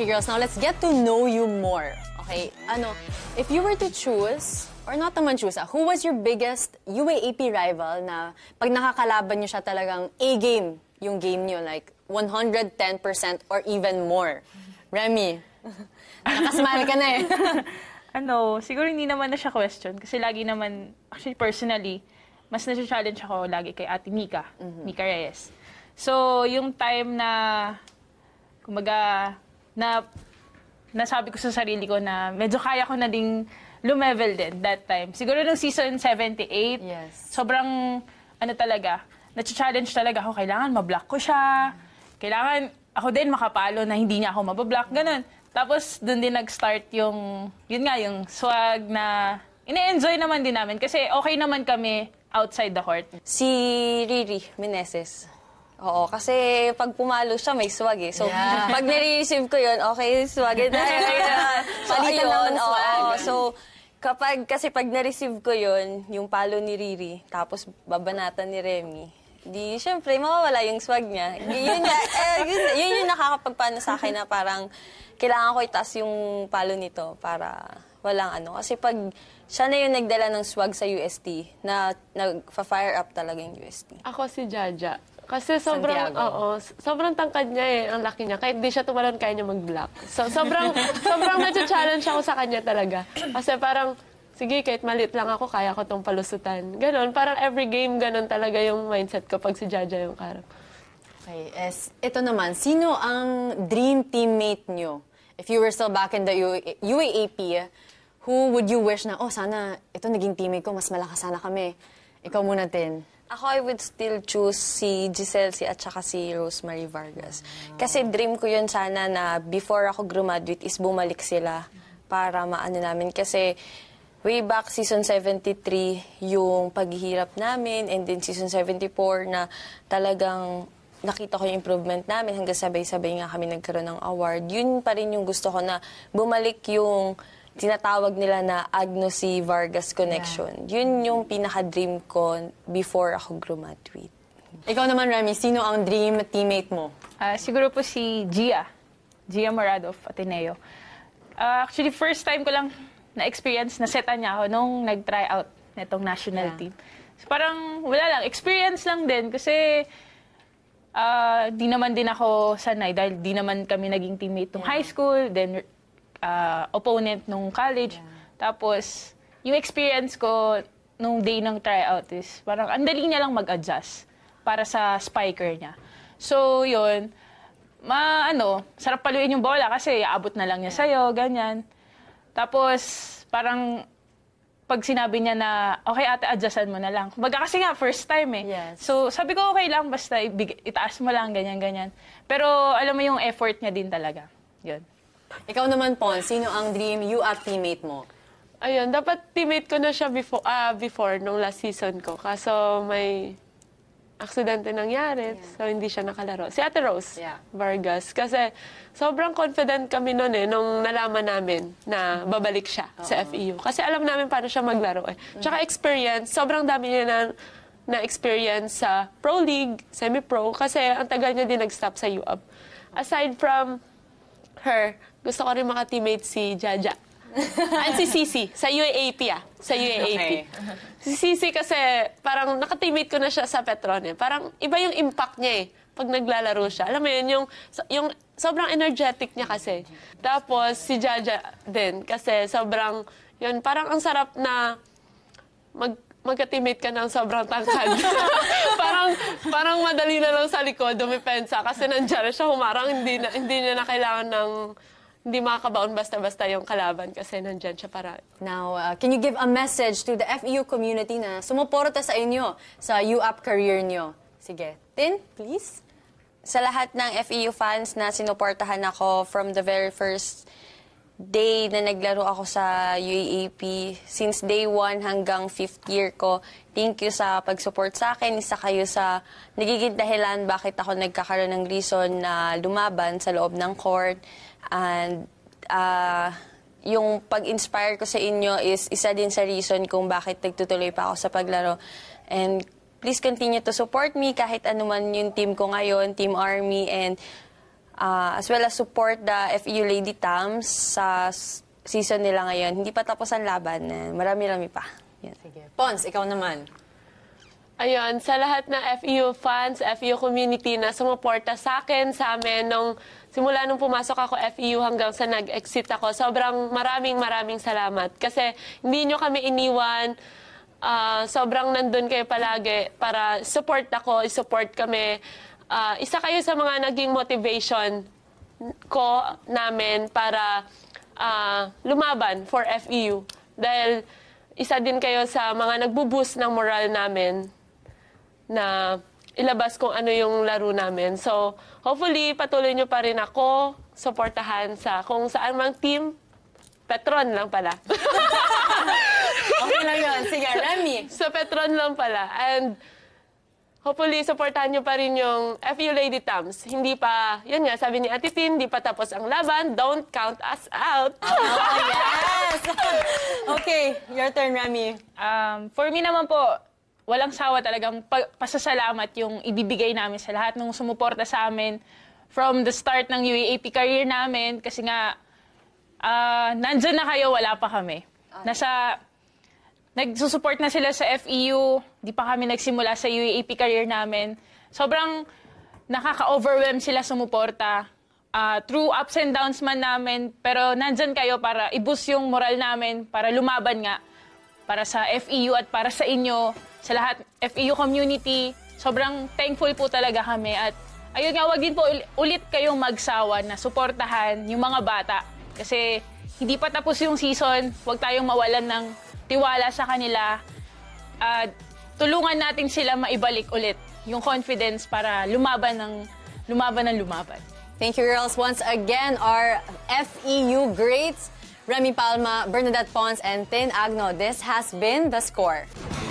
Okay, girls, now let's get to know you more. Okay, ano, if you were to choose, or not naman choose, ah, who was your biggest UAAP rival na pag nakakalaban nyo siya talagang A-game yung game nyo, like 110% or even more? Remy, nakasmile ka na eh. ano, siguro hindi naman na siya question kasi lagi naman, actually personally, mas na challenge ako lagi kay Ate Mika, mm -hmm. Mika Reyes. So, yung time na, kumaga, na nasabi ko sa sarili ko na medyo kaya ko na ding lumevel din that time. Siguro nung season 78, yes. sobrang ano talaga, na-challenge talaga ako. Kailangan mablock ko siya. Kailangan ako din makapalo na hindi niya ako mabablock. Ganun. Tapos doon din nag-start yung, yun nga, yung swag na ine-enjoy naman din namin kasi okay naman kami outside the court. Si Riri Meneses, Oo, kasi pag pumalo siya, may swag eh. So, Yeah. pag nire-receive ko yun, okay, swag na. so, ayun, ng oo. so, kapag, kasi pag na-receive ko yun, yung palo ni Riri, tapos babanatan ni Remy, di, syempre, mawawala yung swag niya. Yun, nga, eh, yun, yun yung nakakapagpano sa akin na parang kailangan ko itaas yung palo nito para walang ano. Kasi pag siya na yung nagdala ng swag sa UST, na nagfa fire up talaga yung UST. Ako si Jaja. Kasi sobrang, Santiago. oo, sobrang tangkad niya eh, ang laki niya. Kahit di siya tumalon, kaya niya mag-block. So, sobrang, sobrang na-challenge ako sa kanya talaga. Kasi parang, sige, kahit malit lang ako, kaya ko tong palusutan. Ganon, parang every game, ganon talaga yung mindset ko pag si Jaja yung karap. Okay, es, ito naman, sino ang dream teammate niyo? If you were still back in the UA UAAP, who would you wish na, oh, sana, ito naging teammate ko, mas malakas sana kami. Ikaw muna, din. Ako, I would still choose si Giselle si at saka si Rosemary Vargas. Kasi dream ko yun sana na before ako graduate is bumalik sila para maano namin. Kasi way back season 73 yung paghihirap namin and then season 74 na talagang nakita ko yung improvement namin hanggang sabay-sabay nga kami nagkaroon ng award. Yun pa rin yung gusto ko na bumalik yung tinatawag nila na Agnosy Vargas Connection. Yeah. Yun yung pinaka-dream ko before ako graduate. Ikaw naman, Remy, sino ang dream teammate mo? Uh, siguro po si Gia. Gia Morado of Ateneo. Uh, actually, first time ko lang na-experience, na-setan niya ako nung nag-try out netong national yeah. team. So parang wala lang, experience lang din kasi uh, di naman din ako sanay dahil di naman kami naging teammate nung yeah. high school, then uh, opponent nung college. Yeah. Tapos, yung experience ko nung day ng tryout is parang ang dali niya lang mag-adjust para sa spiker niya. So, yun, ma ano, sarap paluin yung bola kasi aabot na lang niya yeah. sa'yo, ganyan. Tapos, parang pag sinabi niya na, okay ate, adjustan mo na lang. Kumbaga kasi nga, first time eh. Yes. So, sabi ko, okay lang, basta ibig, itaas mo lang, ganyan, ganyan. Pero, alam mo yung effort niya din talaga. Yun. Ikaw naman, Pon, sino ang dream you at teammate mo? Ayun, dapat teammate ko na siya before, ah, before nung last season ko. Kaso may aksidente nangyari, yeah. so hindi siya nakalaro. Si Ate Rose yeah. Vargas. Kasi sobrang confident kami noon eh, nung nalaman namin na babalik siya uh -oh. sa FEU. Kasi alam namin paano siya maglaro eh. Mm -hmm. Tsaka experience, sobrang dami niya na na-experience sa Pro League, Semi-Pro, kasi ang tagal niya din nag-stop sa UAP. Aside from her. Gusto ko rin maka-teammate si Jaja. And si Sisi, sa UAAP ah. Sa UAAP. Okay. Si Sisi kasi parang nakateammate ko na siya sa Petron eh. Parang iba yung impact niya eh pag naglalaro siya. Alam mo yun, yung, yung sobrang energetic niya kasi. Tapos si Jaja din kasi sobrang, yun, parang ang sarap na mag magka-teammate ka ng sobrang tangkad. parang parang madali na lang sa likod, dumipensa. Kasi nandiyan na siya humarang, hindi, na, hindi niya na kailangan ng hindi makakabaon basta-basta yung kalaban kasi nandyan siya para. Now, uh, can you give a message to the FEU community na sumuporta sa inyo sa UAP career nyo? Sige. Tin, please. Sa lahat ng FEU fans na sinuportahan ako from the very first day na naglaro ako sa UAAP since day 1 hanggang 5th year ko, thank you sa pag-support sa akin, isa kayo sa nagiging dahilan bakit ako nagkakaroon ng reason na lumaban sa loob ng court. And uh, yung pag-inspire ko sa inyo is isa din sa reason kung bakit nagtutuloy pa ako sa paglaro. And please continue to support me kahit anuman yung team ko ngayon, Team Army, and uh, as well as support the FEU Lady Tams sa season nila ngayon. Hindi pa tapos ang laban. Eh, marami-rami pa. Yan. Sige. Pons, ikaw naman. Ayun, sa lahat ng FEU fans, FEU community na sumuporta sa akin, sa amin, nung simula nung pumasok ako FEU hanggang sa nag-exit ako, sobrang maraming maraming salamat. Kasi hindi nyo kami iniwan, uh, sobrang nandun kayo palagi para support ako, support kami uh, isa kayo sa mga naging motivation ko namin para uh, lumaban for FEU. Dahil isa din kayo sa mga nagbuboost ng moral namin na ilabas kung ano yung laro namin. So, hopefully, patuloy nyo pa rin ako suportahan sa kung saan mang team. Petron lang pala. okay lang yun. Sige, Remy. Sa, sa Petron lang pala. And hopefully, supportahan nyo pa rin yung FU Lady Tams. Hindi pa, yun nga, sabi ni Ate Tin, hindi pa tapos ang laban. Don't count us out. Oh, yes! okay, your turn, Rami. Um, for me naman po, walang sawa talagang pasasalamat yung ibibigay namin sa lahat ng sumuporta sa amin from the start ng UAAP career namin kasi nga uh, nandyan na kayo, wala pa kami. Nasa nagsusupport na sila sa FEU, di pa kami nagsimula sa UAP career namin. Sobrang nakaka-overwhelm sila sumuporta. Uh, through ups and downs man namin, pero nandyan kayo para ibus yung moral namin, para lumaban nga, para sa FEU at para sa inyo, sa lahat FEU community. Sobrang thankful po talaga kami at ayun nga, wag din po ulit kayong magsawa na suportahan yung mga bata. Kasi hindi pa tapos yung season, huwag tayong mawalan ng tiwala sa kanila. Uh, tulungan natin sila maibalik ulit yung confidence para lumaban ng lumaban ng lumaban. Thank you girls once again our FEU greats Remy Palma, Bernadette Pons and Tin Agno. This has been The Score.